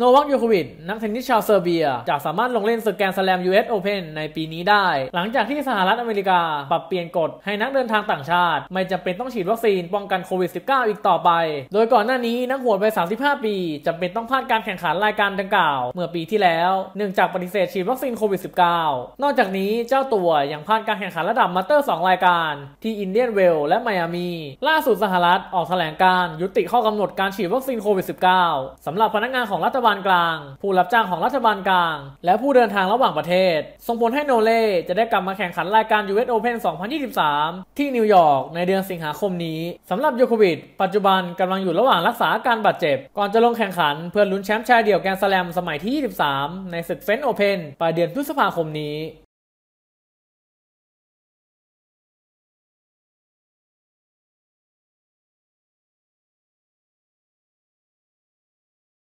โนวัคยูควิด นักเทนนิสชาวเซอร์เบีย จะสามารถลงเล่นสกแกนสแลม US Open ในปีนี้ได้ หลังจากที่สหรัฐอเมริกาปรับเปลี่ยนกฎ ให้นักเดินทางต่างชาติ ไม่จำเป็นต้องฉีดวัคซีนป้องกันโควิด -19 อีกต่อไป โดยก่อนหน้านี้นักหัวไป 35 ปีจำเป็นต้องพลาดการแข่งขันรายการดังกล่าวเมื่อปีที่แล้วเนื่องจากปฏิเสธฉีดวัคซีนโควิด -19 นอกจากนี้เจ้าตัวยังพลาดการแข่งขันระดับมาสเตอร์ 2 รายการ ที่อินเดียนเวล และไมอามี ล่าสุดสหรัฐออกแถลงการยุติข้อกำหนดการฉีดวัคซีนโควิด -19 สาหรับพนักงานของรัฐบาลบาลกลาง ผู้รับจ้างของรัฐบาลกลาง และผู้เดินทางระหว่างประเทศส่งผลให้โนเล่จะได้กลับมาแข่งขันรายการ US Open 2023 ที่นิวยอร์ก ในเดือนสิงหาคมนี้สำหรับยยโควิดปัจจุบันกำลังอยู่ระหว่างรักษาอาการบาดเจ็บ ก่อนจะลงแข่งขันเพื่อลุ้นแชมป์ชายเดี่ยวแกรน์สแลมสมัยที่ 23 ในศึกเฟนโอเพนปลายเดือนพฤษภาคมนี้